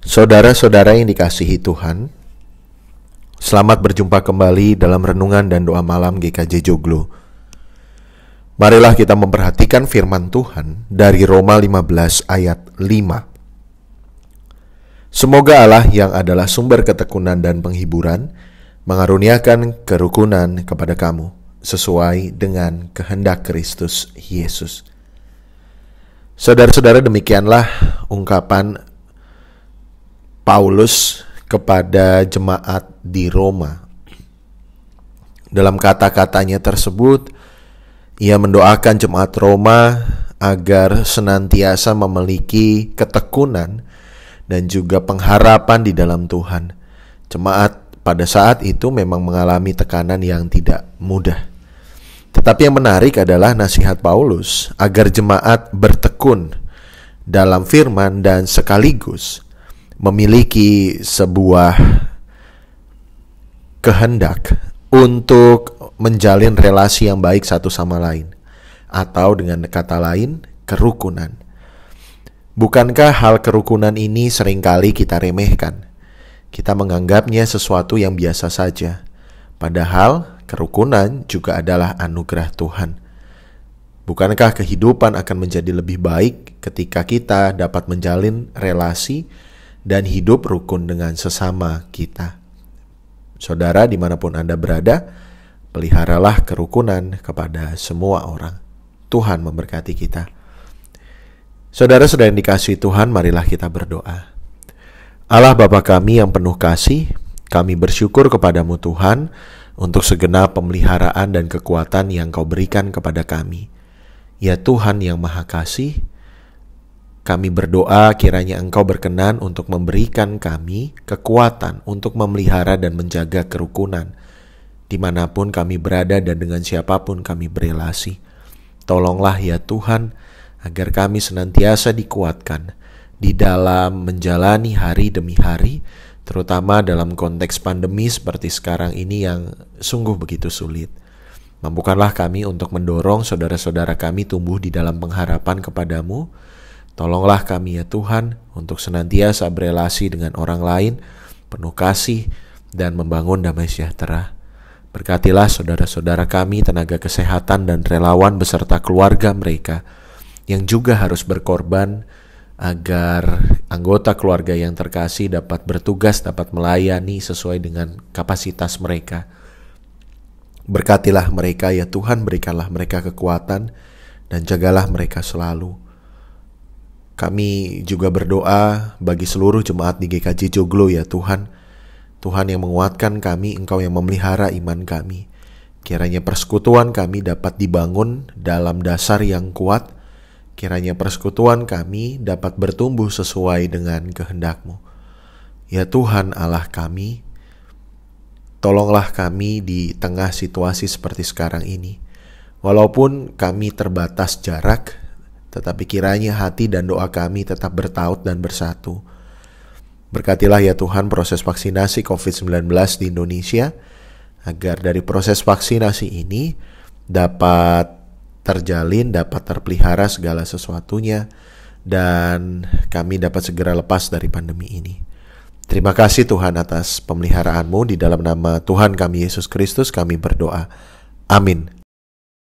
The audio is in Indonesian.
Saudara-saudara yang dikasihi Tuhan, selamat berjumpa kembali dalam renungan dan doa malam GKJ Joglo. Marilah kita memperhatikan firman Tuhan dari Roma 15 ayat 5. Semoga Allah yang adalah sumber ketekunan dan penghiburan mengaruniakan kerukunan kepada kamu sesuai dengan kehendak Kristus Yesus. Saudara-saudara, demikianlah ungkapan Paulus kepada jemaat di Roma. Dalam kata-katanya tersebut, ia mendoakan jemaat Roma agar senantiasa memiliki ketekunan dan juga pengharapan di dalam Tuhan. Jemaat pada saat itu memang mengalami tekanan yang tidak mudah. Tetapi yang menarik adalah nasihat Paulus agar jemaat bertekun dalam firman dan sekaligus memiliki sebuah kehendak untuk menjalin relasi yang baik satu sama lain atau dengan kata lain kerukunan. Bukankah hal kerukunan ini seringkali kita remehkan? Kita menganggapnya sesuatu yang biasa saja. Padahal kerukunan juga adalah anugerah Tuhan. Bukankah kehidupan akan menjadi lebih baik ketika kita dapat menjalin relasi dan hidup rukun dengan sesama kita. Saudara dimanapun Anda berada, peliharalah kerukunan kepada semua orang. Tuhan memberkati kita. saudara sudah yang dikasih Tuhan, marilah kita berdoa. Allah Bapa kami yang penuh kasih, kami bersyukur kepadamu Tuhan untuk segenap pemeliharaan dan kekuatan yang kau berikan kepada kami. Ya Tuhan yang Maha Kasih, kami berdoa kiranya Engkau berkenan untuk memberikan kami kekuatan untuk memelihara dan menjaga kerukunan dimanapun kami berada dan dengan siapapun kami berelasi. Tolonglah ya Tuhan agar kami senantiasa dikuatkan di dalam menjalani hari demi hari, terutama dalam konteks pandemi seperti sekarang ini yang sungguh begitu sulit. Mampukanlah kami untuk mendorong saudara-saudara kami tumbuh di dalam pengharapan kepadamu, Tolonglah kami ya Tuhan untuk senantiasa berelasi dengan orang lain, penuh kasih, dan membangun damai sejahtera. Berkatilah saudara-saudara kami tenaga kesehatan dan relawan beserta keluarga mereka yang juga harus berkorban agar anggota keluarga yang terkasih dapat bertugas, dapat melayani sesuai dengan kapasitas mereka. Berkatilah mereka ya Tuhan, berikanlah mereka kekuatan dan jagalah mereka selalu. Kami juga berdoa bagi seluruh jemaat di GKJ Joglo ya Tuhan. Tuhan yang menguatkan kami, Engkau yang memelihara iman kami. Kiranya persekutuan kami dapat dibangun dalam dasar yang kuat. Kiranya persekutuan kami dapat bertumbuh sesuai dengan kehendakMu. Ya Tuhan Allah kami, tolonglah kami di tengah situasi seperti sekarang ini. Walaupun kami terbatas jarak, tetapi kiranya hati dan doa kami tetap bertaut dan bersatu. Berkatilah ya Tuhan proses vaksinasi COVID-19 di Indonesia, agar dari proses vaksinasi ini dapat terjalin, dapat terpelihara segala sesuatunya, dan kami dapat segera lepas dari pandemi ini. Terima kasih Tuhan atas pemeliharaanmu di dalam nama Tuhan kami Yesus Kristus kami berdoa. Amin.